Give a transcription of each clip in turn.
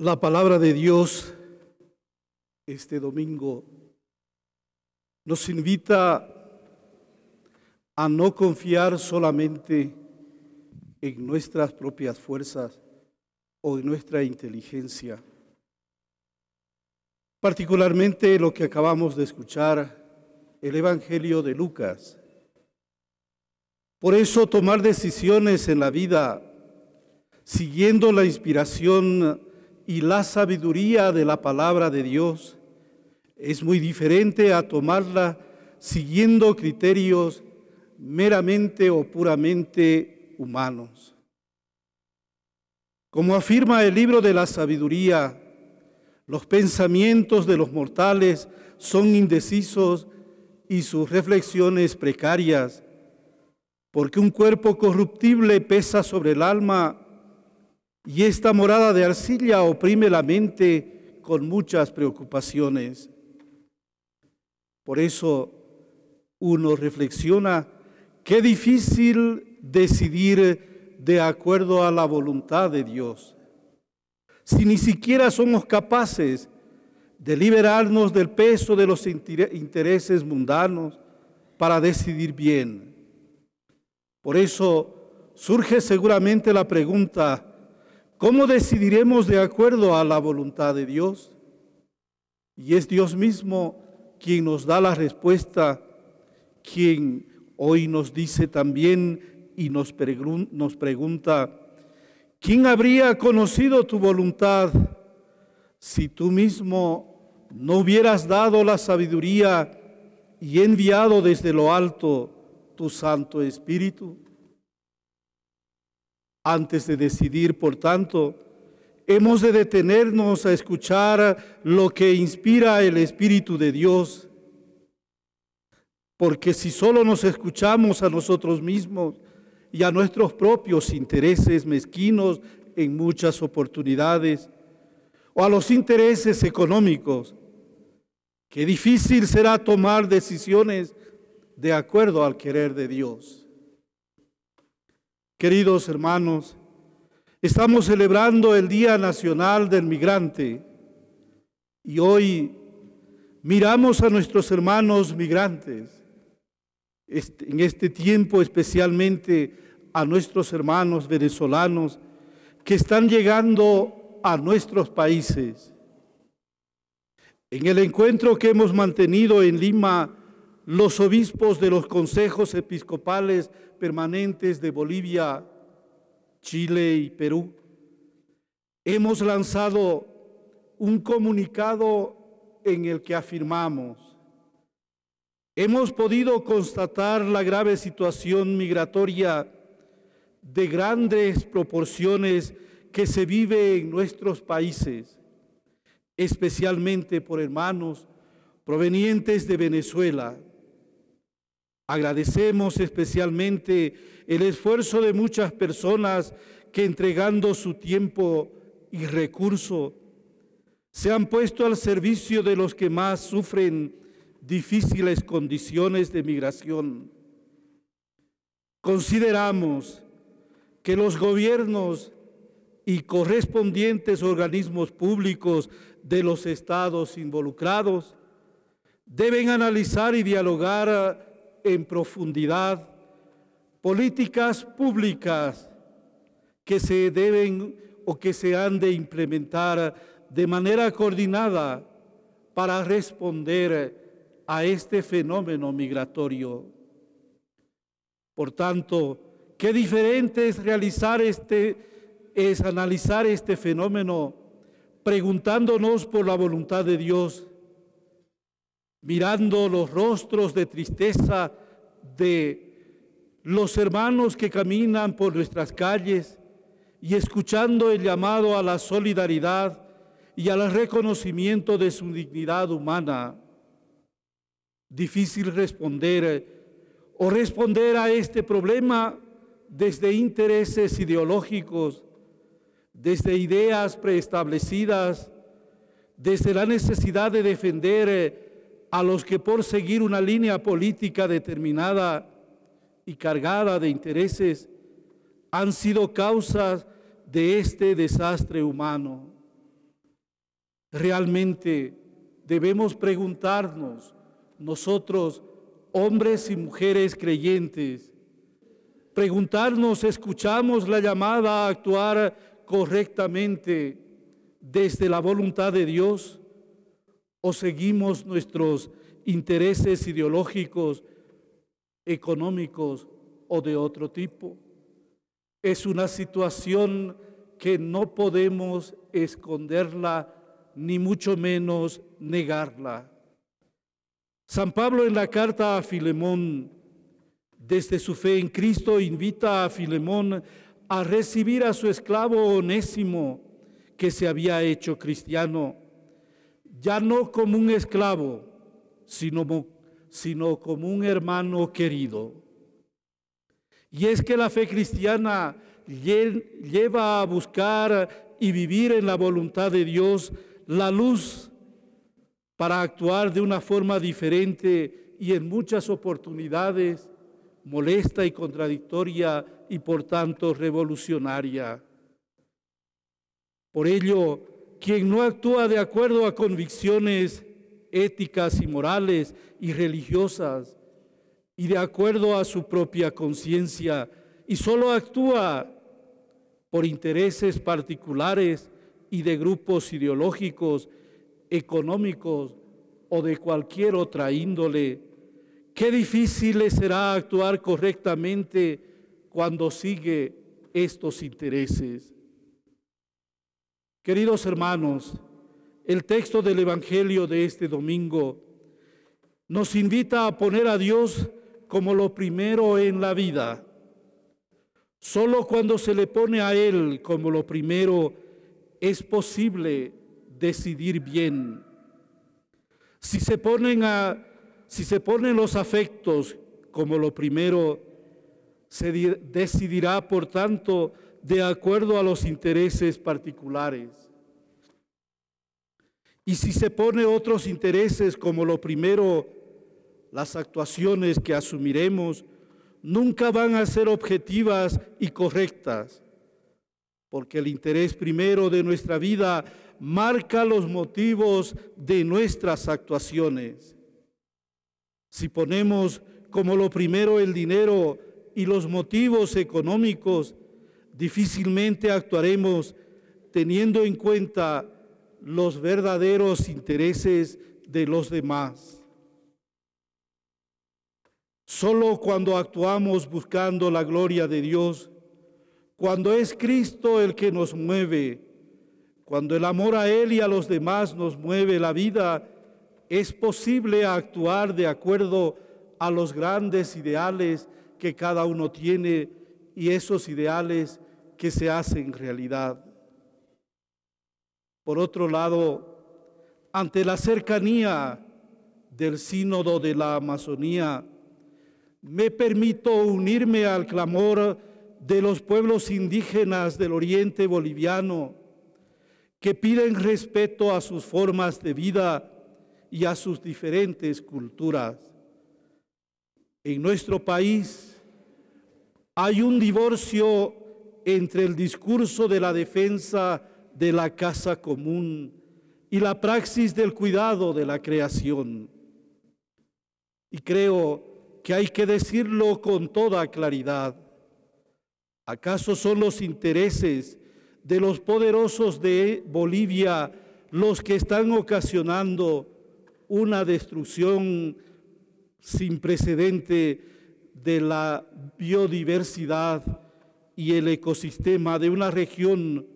la palabra de Dios este domingo nos invita a no confiar solamente en nuestras propias fuerzas o en nuestra inteligencia. Particularmente lo que acabamos de escuchar, el Evangelio de Lucas. Por eso tomar decisiones en la vida siguiendo la inspiración y la sabiduría de la palabra de Dios es muy diferente a tomarla siguiendo criterios meramente o puramente humanos. Como afirma el libro de la sabiduría, los pensamientos de los mortales son indecisos y sus reflexiones precarias, porque un cuerpo corruptible pesa sobre el alma y esta morada de arcilla oprime la mente con muchas preocupaciones. Por eso uno reflexiona, qué difícil decidir de acuerdo a la voluntad de Dios. Si ni siquiera somos capaces de liberarnos del peso de los intereses mundanos para decidir bien. Por eso surge seguramente la pregunta, ¿Cómo decidiremos de acuerdo a la voluntad de Dios? Y es Dios mismo quien nos da la respuesta, quien hoy nos dice también y nos, nos pregunta, ¿quién habría conocido tu voluntad si tú mismo no hubieras dado la sabiduría y enviado desde lo alto tu Santo Espíritu? Antes de decidir, por tanto, hemos de detenernos a escuchar lo que inspira el Espíritu de Dios. Porque si solo nos escuchamos a nosotros mismos y a nuestros propios intereses mezquinos en muchas oportunidades, o a los intereses económicos, qué difícil será tomar decisiones de acuerdo al querer de Dios. Queridos hermanos, estamos celebrando el Día Nacional del Migrante y hoy miramos a nuestros hermanos migrantes, este, en este tiempo especialmente a nuestros hermanos venezolanos que están llegando a nuestros países. En el encuentro que hemos mantenido en Lima los obispos de los consejos episcopales permanentes de Bolivia, Chile y Perú, hemos lanzado un comunicado en el que afirmamos, hemos podido constatar la grave situación migratoria de grandes proporciones que se vive en nuestros países, especialmente por hermanos provenientes de Venezuela Agradecemos especialmente el esfuerzo de muchas personas que entregando su tiempo y recurso se han puesto al servicio de los que más sufren difíciles condiciones de migración. Consideramos que los gobiernos y correspondientes organismos públicos de los estados involucrados deben analizar y dialogar en profundidad políticas públicas que se deben o que se han de implementar de manera coordinada para responder a este fenómeno migratorio. Por tanto, qué diferente es realizar este, es analizar este fenómeno preguntándonos por la voluntad de Dios mirando los rostros de tristeza de los hermanos que caminan por nuestras calles y escuchando el llamado a la solidaridad y al reconocimiento de su dignidad humana. Difícil responder eh, o responder a este problema desde intereses ideológicos, desde ideas preestablecidas, desde la necesidad de defender eh, a los que por seguir una línea política determinada y cargada de intereses han sido causas de este desastre humano. Realmente debemos preguntarnos nosotros, hombres y mujeres creyentes, preguntarnos, escuchamos la llamada a actuar correctamente desde la voluntad de Dios o seguimos nuestros intereses ideológicos, económicos o de otro tipo. Es una situación que no podemos esconderla ni mucho menos negarla. San Pablo en la carta a Filemón, desde su fe en Cristo, invita a Filemón a recibir a su esclavo onésimo que se había hecho cristiano ya no como un esclavo, sino, sino como un hermano querido. Y es que la fe cristiana lleva a buscar y vivir en la voluntad de Dios la luz para actuar de una forma diferente y en muchas oportunidades molesta y contradictoria y por tanto revolucionaria. Por ello, quien no actúa de acuerdo a convicciones éticas y morales y religiosas y de acuerdo a su propia conciencia y solo actúa por intereses particulares y de grupos ideológicos, económicos o de cualquier otra índole. Qué difícil será actuar correctamente cuando sigue estos intereses. Queridos hermanos, el texto del Evangelio de este domingo nos invita a poner a Dios como lo primero en la vida. Solo cuando se le pone a Él como lo primero es posible decidir bien. Si se ponen, a, si se ponen los afectos como lo primero, se decidirá, por tanto, de acuerdo a los intereses particulares. Y si se pone otros intereses como lo primero, las actuaciones que asumiremos nunca van a ser objetivas y correctas, porque el interés primero de nuestra vida marca los motivos de nuestras actuaciones. Si ponemos como lo primero el dinero y los motivos económicos, Difícilmente actuaremos teniendo en cuenta los verdaderos intereses de los demás. Solo cuando actuamos buscando la gloria de Dios, cuando es Cristo el que nos mueve, cuando el amor a Él y a los demás nos mueve la vida, es posible actuar de acuerdo a los grandes ideales que cada uno tiene y esos ideales que se en realidad. Por otro lado, ante la cercanía del sínodo de la Amazonía, me permito unirme al clamor de los pueblos indígenas del oriente boliviano que piden respeto a sus formas de vida y a sus diferentes culturas. En nuestro país hay un divorcio entre el discurso de la defensa de la casa común y la praxis del cuidado de la creación. Y creo que hay que decirlo con toda claridad. ¿Acaso son los intereses de los poderosos de Bolivia los que están ocasionando una destrucción sin precedente de la biodiversidad? y el ecosistema de una región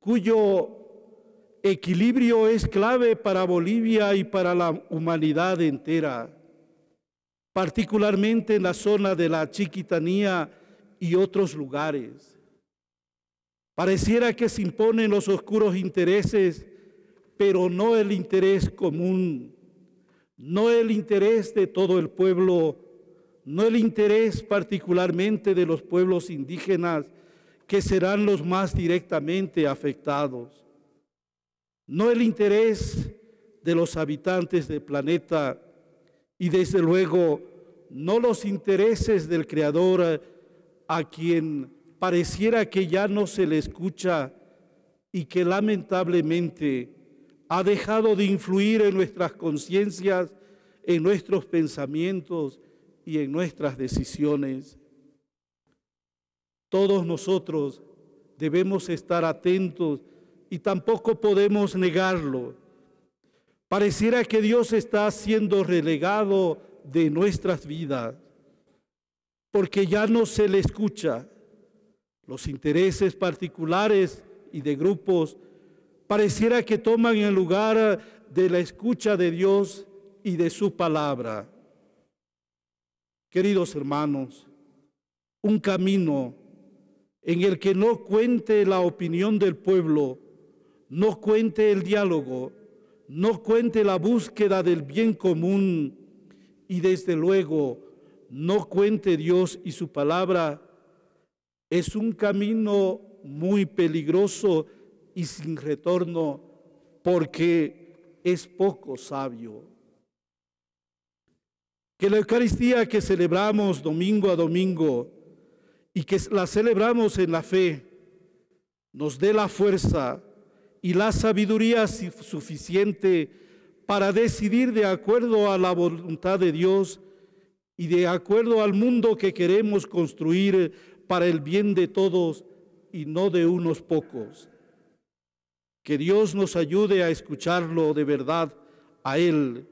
cuyo equilibrio es clave para Bolivia y para la humanidad entera, particularmente en la zona de la Chiquitanía y otros lugares. Pareciera que se imponen los oscuros intereses, pero no el interés común, no el interés de todo el pueblo no el interés particularmente de los pueblos indígenas, que serán los más directamente afectados, no el interés de los habitantes del planeta y desde luego no los intereses del Creador a quien pareciera que ya no se le escucha y que lamentablemente ha dejado de influir en nuestras conciencias, en nuestros pensamientos, y en nuestras decisiones. Todos nosotros debemos estar atentos y tampoco podemos negarlo. Pareciera que Dios está siendo relegado de nuestras vidas porque ya no se le escucha. Los intereses particulares y de grupos pareciera que toman el lugar de la escucha de Dios y de su palabra. Queridos hermanos, un camino en el que no cuente la opinión del pueblo, no cuente el diálogo, no cuente la búsqueda del bien común y desde luego no cuente Dios y su palabra, es un camino muy peligroso y sin retorno porque es poco sabio. Que la Eucaristía que celebramos domingo a domingo y que la celebramos en la fe, nos dé la fuerza y la sabiduría suficiente para decidir de acuerdo a la voluntad de Dios y de acuerdo al mundo que queremos construir para el bien de todos y no de unos pocos. Que Dios nos ayude a escucharlo de verdad a Él.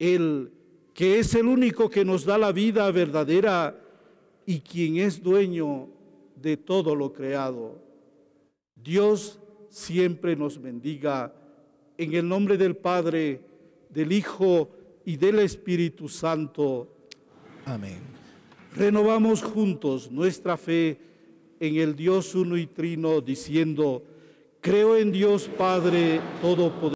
Él que es el único que nos da la vida verdadera y quien es dueño de todo lo creado. Dios siempre nos bendiga. En el nombre del Padre, del Hijo y del Espíritu Santo. Amén. Renovamos juntos nuestra fe en el Dios uno y trino, diciendo, creo en Dios Padre Todopoderoso.